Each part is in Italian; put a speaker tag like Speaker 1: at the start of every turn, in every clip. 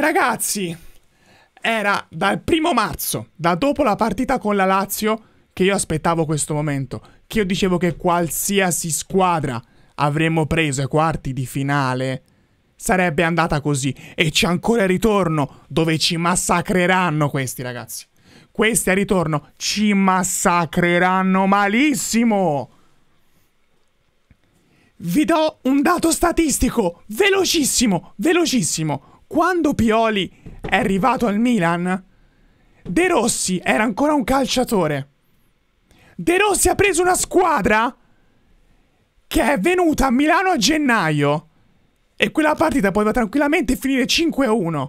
Speaker 1: Ragazzi, era dal primo marzo, da dopo la partita con la Lazio, che io aspettavo questo momento. Che io dicevo che qualsiasi squadra avremmo preso ai quarti di finale sarebbe andata così. E c'è ancora il ritorno dove ci massacreranno questi ragazzi. Questi a ritorno ci massacreranno malissimo. Vi do un dato statistico, velocissimo, velocissimo quando Pioli è arrivato al Milan, De Rossi era ancora un calciatore. De Rossi ha preso una squadra che è venuta a Milano a gennaio. E quella partita poteva tranquillamente finire 5-1.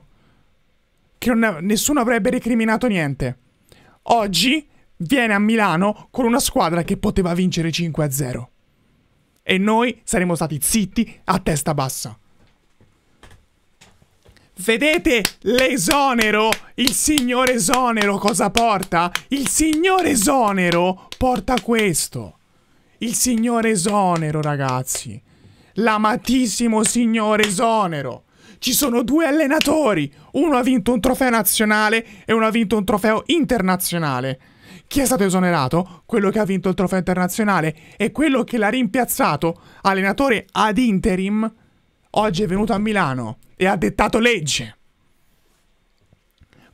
Speaker 1: Che non, nessuno avrebbe recriminato niente. Oggi viene a Milano con una squadra che poteva vincere 5-0. E noi saremmo stati zitti a testa bassa. Vedete l'esonero? Il signore esonero cosa porta? Il signore esonero porta questo. Il signore esonero, ragazzi. L'amatissimo signore esonero. Ci sono due allenatori. Uno ha vinto un trofeo nazionale e uno ha vinto un trofeo internazionale. Chi è stato esonerato? Quello che ha vinto il trofeo internazionale e quello che l'ha rimpiazzato, allenatore ad interim, oggi è venuto a Milano e ha dettato legge.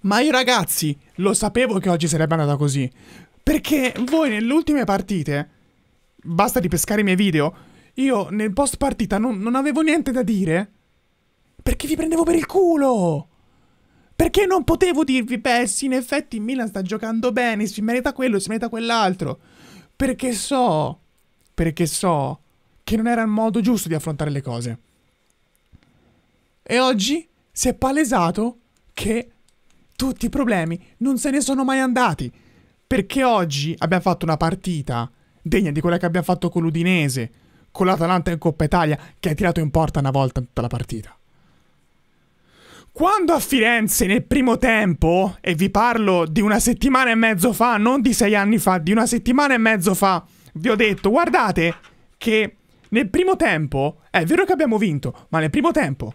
Speaker 1: Ma io ragazzi, lo sapevo che oggi sarebbe andata così. Perché voi nelle ultime partite, basta di pescare i miei video, io nel post partita non, non avevo niente da dire. Perché vi prendevo per il culo? Perché non potevo dirvi, beh sì, in effetti Milan sta giocando bene, si merita quello, si merita quell'altro. Perché so, perché so che non era il modo giusto di affrontare le cose. E oggi si è palesato che tutti i problemi non se ne sono mai andati. Perché oggi abbiamo fatto una partita degna di quella che abbiamo fatto con l'Udinese, con l'Atalanta in Coppa Italia, che ha tirato in porta una volta tutta la partita. Quando a Firenze nel primo tempo, e vi parlo di una settimana e mezzo fa, non di sei anni fa, di una settimana e mezzo fa, vi ho detto, guardate che nel primo tempo, è vero che abbiamo vinto, ma nel primo tempo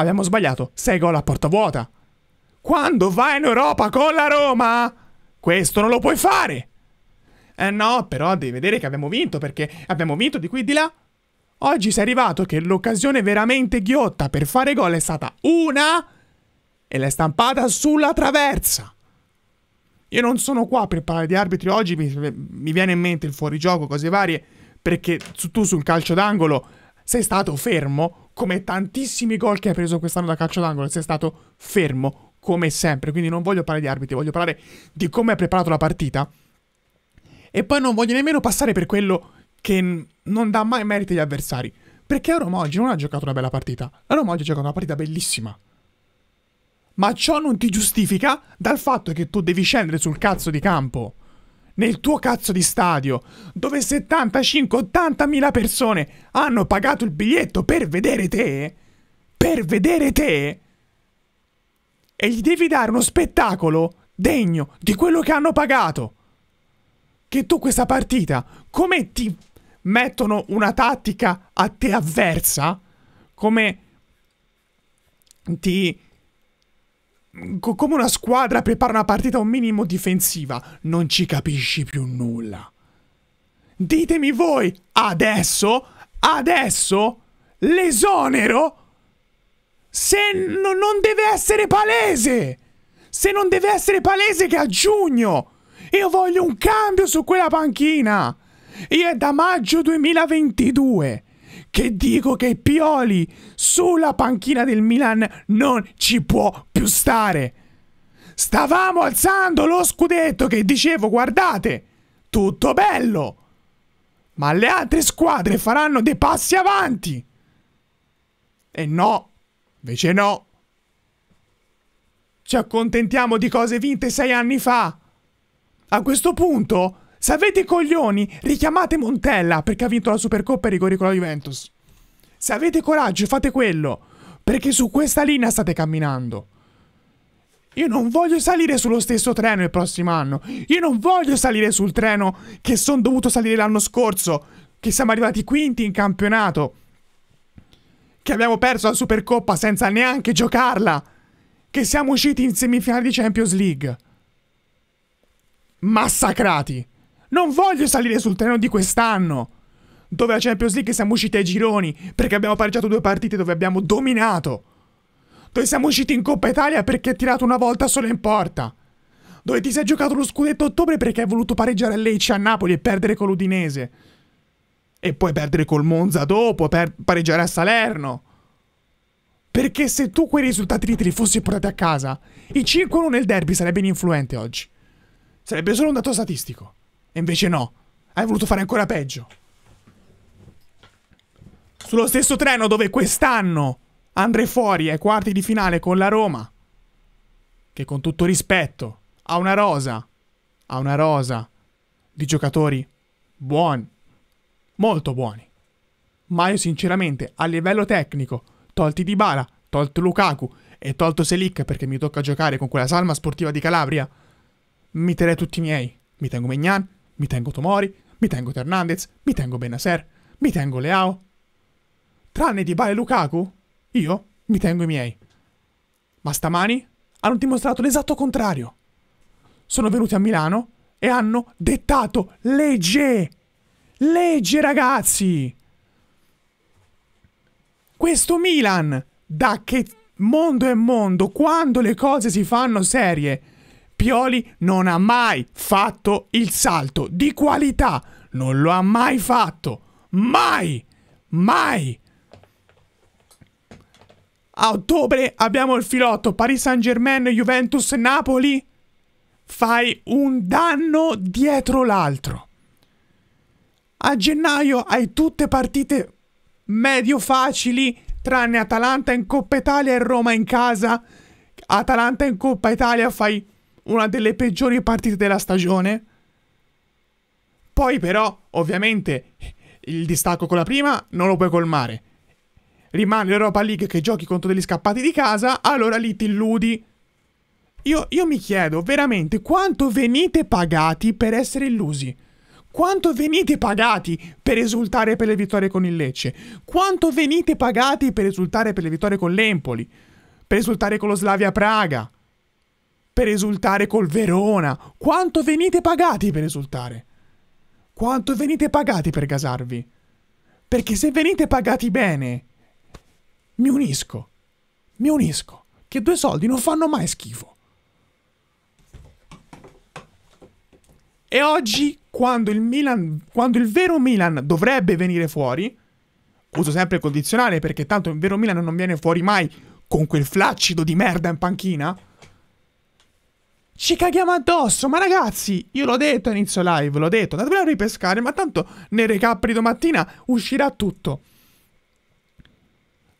Speaker 1: abbiamo sbagliato 6 gol a porta vuota. Quando vai in Europa con la Roma, questo non lo puoi fare. Eh no, però devi vedere che abbiamo vinto perché abbiamo vinto di qui e di là. Oggi sei arrivato che l'occasione veramente ghiotta per fare gol è stata una e l'hai stampata sulla traversa. Io non sono qua per parlare di arbitri oggi, mi, mi viene in mente il fuorigioco, cose varie, perché tu sul calcio d'angolo sei stato fermo, come tantissimi gol che hai preso quest'anno da calcio d'angolo, sei stato fermo, come sempre. Quindi non voglio parlare di arbitri, voglio parlare di come hai preparato la partita. E poi non voglio nemmeno passare per quello che non dà mai merito agli avversari. Perché Roma oggi non ha giocato una bella partita. La Roma oggi ha giocato una partita bellissima. Ma ciò non ti giustifica dal fatto che tu devi scendere sul cazzo di campo nel tuo cazzo di stadio, dove 75 80000 persone hanno pagato il biglietto per vedere te, per vedere te, e gli devi dare uno spettacolo degno di quello che hanno pagato. Che tu questa partita, come ti mettono una tattica a te avversa, come ti co- come una squadra prepara una partita un minimo difensiva, non ci capisci più nulla. Ditemi voi, adesso, adesso, l'esonero, se no, non deve essere palese, se non deve essere palese che a giugno io voglio un cambio su quella panchina. Io è da maggio 2022 che dico che Pioli sulla panchina del Milan non ci può più stare. Stavamo alzando lo scudetto che dicevo, guardate, tutto bello. Ma le altre squadre faranno dei passi avanti. E no, invece no. Ci accontentiamo di cose vinte sei anni fa. A questo punto se avete coglioni, richiamate Montella perché ha vinto la Supercoppa e rigori con la Juventus. Se avete coraggio, fate quello. Perché su questa linea state camminando. Io non voglio salire sullo stesso treno il prossimo anno. Io non voglio salire sul treno che sono dovuto salire l'anno scorso. Che siamo arrivati quinti in campionato. Che abbiamo perso la Supercoppa senza neanche giocarla. Che siamo usciti in semifinale di Champions League. Massacrati. Non voglio salire sul treno di quest'anno, dove a Champions League siamo usciti ai gironi, perché abbiamo pareggiato due partite dove abbiamo dominato. Dove siamo usciti in Coppa Italia perché ha tirato una volta solo in porta. Dove ti sei giocato lo scudetto ottobre perché hai voluto pareggiare a Lecce a Napoli e perdere con l'Udinese. E poi perdere col Monza dopo, per pareggiare a Salerno. Perché se tu quei risultati lì te li fossi portati a casa, il 5-1 nel derby sarebbe ininfluente oggi. Sarebbe solo un dato statistico. E invece no. Hai voluto fare ancora peggio. Sullo stesso treno dove quest'anno andrei fuori ai quarti di finale con la Roma, che con tutto rispetto ha una rosa, ha una rosa di giocatori buoni, molto buoni. Ma io sinceramente a livello tecnico, tolti Dybala, tolto Lukaku e tolto Selic perché mi tocca giocare con quella salma sportiva di Calabria, mi terrei tutti i miei. Mi tengo Megnan, mi tengo Tomori, mi tengo Hernandez, mi tengo Benaser, mi tengo Leao. Tranne di Bale Lukaku, io mi tengo i miei. Ma stamani hanno dimostrato l'esatto contrario. Sono venuti a Milano e hanno dettato legge. Legge, ragazzi! Questo Milan, da che mondo è mondo, quando le cose si fanno serie Pioli non ha mai fatto il salto di qualità. Non lo ha mai fatto. Mai! Mai! A ottobre abbiamo il filotto Paris Saint Germain, Juventus, Napoli. Fai un danno dietro l'altro. A gennaio hai tutte partite medio facili, tranne Atalanta in Coppa Italia e Roma in casa. Atalanta in Coppa Italia fai una delle peggiori partite della stagione. Poi però, ovviamente, il distacco con la prima non lo puoi colmare. Rimane l'Europa League che giochi contro degli scappati di casa, allora lì ti illudi. Io, io mi chiedo veramente quanto venite pagati per essere illusi. Quanto venite pagati per esultare per le vittorie con il Lecce? Quanto venite pagati per esultare per le vittorie con l'Empoli? Per esultare con lo Slavia Praga? per esultare col Verona. Quanto venite pagati per esultare? Quanto venite pagati per gasarvi? Perché se venite pagati bene, mi unisco. Mi unisco. Che due soldi non fanno mai schifo. E oggi, quando il, Milan, quando il vero Milan dovrebbe venire fuori, uso sempre il condizionale perché tanto il vero Milan non viene fuori mai con quel flaccido di merda in panchina. Ci caghiamo addosso, ma ragazzi, io l'ho detto a inizio live, l'ho detto, andatevelo a ripescare, ma tanto nel recap di domattina uscirà tutto.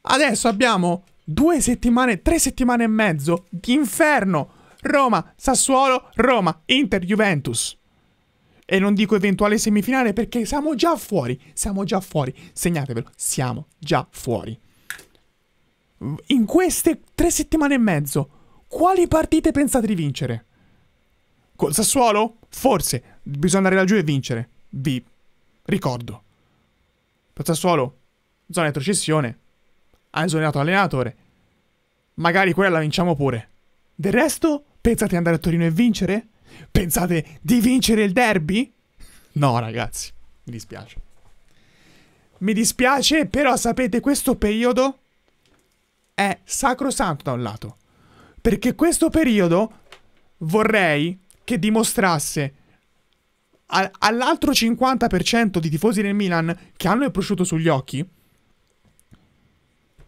Speaker 1: Adesso abbiamo due settimane, tre settimane e mezzo di inferno. Roma, Sassuolo, Roma, Inter, Juventus. E non dico eventuale semifinale perché siamo già fuori, siamo già fuori, segnatevelo, siamo già fuori. In queste tre settimane e mezzo, quali partite pensate di vincere? Col Sassuolo? Forse. Bisogna andare laggiù e vincere. Vi ricordo. Per Sassuolo, zona di retrocessione. Ha esonerato l'allenatore. Magari quella la vinciamo pure. Del resto, pensate di andare a Torino e vincere? Pensate di vincere il derby? No, ragazzi. Mi dispiace. Mi dispiace, però sapete, questo periodo è sacrosanto da un lato. Perché questo periodo vorrei che dimostrasse all'altro 50% di tifosi del Milan che hanno il prosciutto sugli occhi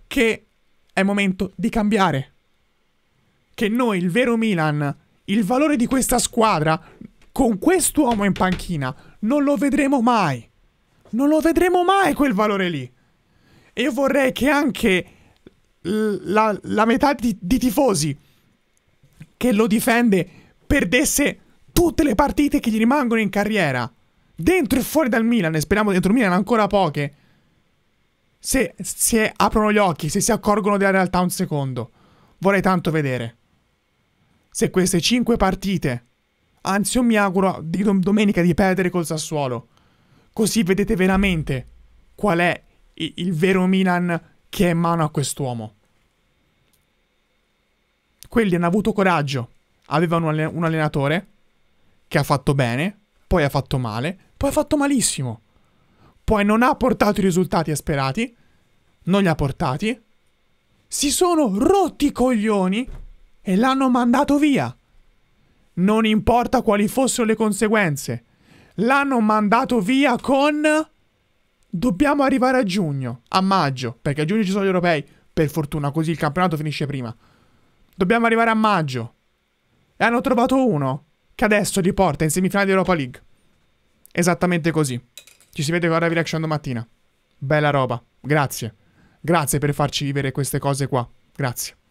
Speaker 1: che è momento di cambiare. Che noi, il vero Milan, il valore di questa squadra, con quest'uomo in panchina, non lo vedremo mai. Non lo vedremo mai quel valore lì. E io vorrei che anche la, la metà di, di tifosi che lo difende perdesse tutte le partite che gli rimangono in carriera, dentro e fuori dal Milan, e speriamo dentro il Milan ancora poche, se, se aprono gli occhi, se si accorgono della realtà un secondo, vorrei tanto vedere. Se queste 5 partite, anzi io mi auguro di dom domenica di perdere col Sassuolo, così vedete veramente qual è il, il vero Milan che è in mano a quest'uomo. Quelli hanno avuto coraggio, aveva un allenatore che ha fatto bene, poi ha fatto male, poi ha fatto malissimo, poi non ha portato i risultati sperati, non li ha portati, si sono rotti i coglioni e l'hanno mandato via. Non importa quali fossero le conseguenze, l'hanno mandato via con... Dobbiamo arrivare a giugno, a maggio, perché a giugno ci sono gli europei, per fortuna così il campionato finisce prima. Dobbiamo arrivare a maggio. E hanno trovato uno che adesso li porta in semifinale di Europa League. Esattamente così. Ci si vede con la live reaction domattina. Bella roba. Grazie. Grazie per farci vivere queste cose qua. Grazie.